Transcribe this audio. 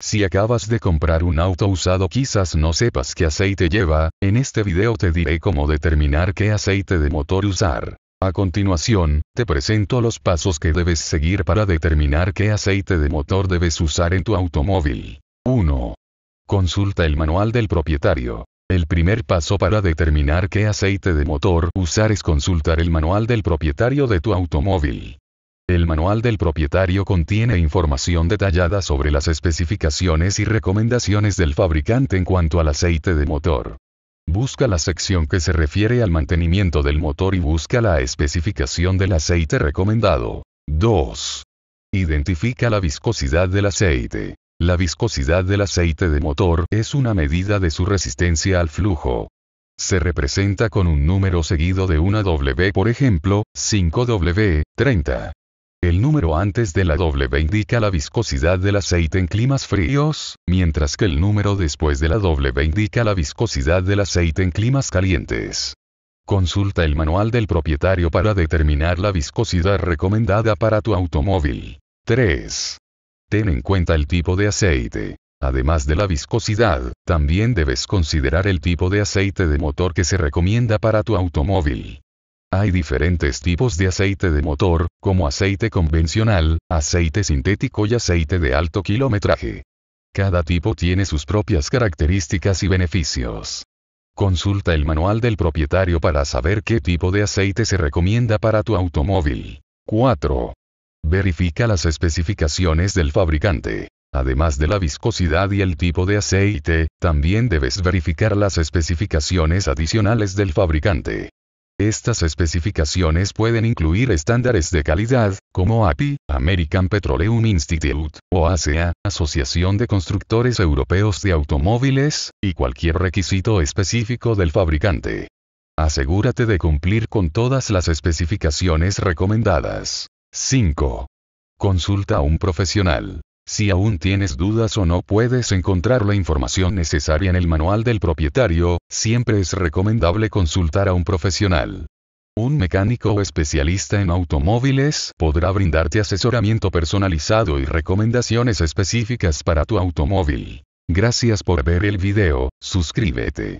Si acabas de comprar un auto usado quizás no sepas qué aceite lleva, en este video te diré cómo determinar qué aceite de motor usar. A continuación, te presento los pasos que debes seguir para determinar qué aceite de motor debes usar en tu automóvil. 1. Consulta el manual del propietario. El primer paso para determinar qué aceite de motor usar es consultar el manual del propietario de tu automóvil. El manual del propietario contiene información detallada sobre las especificaciones y recomendaciones del fabricante en cuanto al aceite de motor. Busca la sección que se refiere al mantenimiento del motor y busca la especificación del aceite recomendado. 2. Identifica la viscosidad del aceite. La viscosidad del aceite de motor es una medida de su resistencia al flujo. Se representa con un número seguido de una W, por ejemplo, 5W, 30. El número antes de la W indica la viscosidad del aceite en climas fríos, mientras que el número después de la W indica la viscosidad del aceite en climas calientes. Consulta el manual del propietario para determinar la viscosidad recomendada para tu automóvil. 3. Ten en cuenta el tipo de aceite. Además de la viscosidad, también debes considerar el tipo de aceite de motor que se recomienda para tu automóvil. Hay diferentes tipos de aceite de motor, como aceite convencional, aceite sintético y aceite de alto kilometraje. Cada tipo tiene sus propias características y beneficios. Consulta el manual del propietario para saber qué tipo de aceite se recomienda para tu automóvil. 4. Verifica las especificaciones del fabricante. Además de la viscosidad y el tipo de aceite, también debes verificar las especificaciones adicionales del fabricante. Estas especificaciones pueden incluir estándares de calidad, como API, American Petroleum Institute, o ASEA, Asociación de Constructores Europeos de Automóviles, y cualquier requisito específico del fabricante. Asegúrate de cumplir con todas las especificaciones recomendadas. 5. Consulta a un profesional. Si aún tienes dudas o no puedes encontrar la información necesaria en el manual del propietario, siempre es recomendable consultar a un profesional. Un mecánico o especialista en automóviles podrá brindarte asesoramiento personalizado y recomendaciones específicas para tu automóvil. Gracias por ver el video, suscríbete.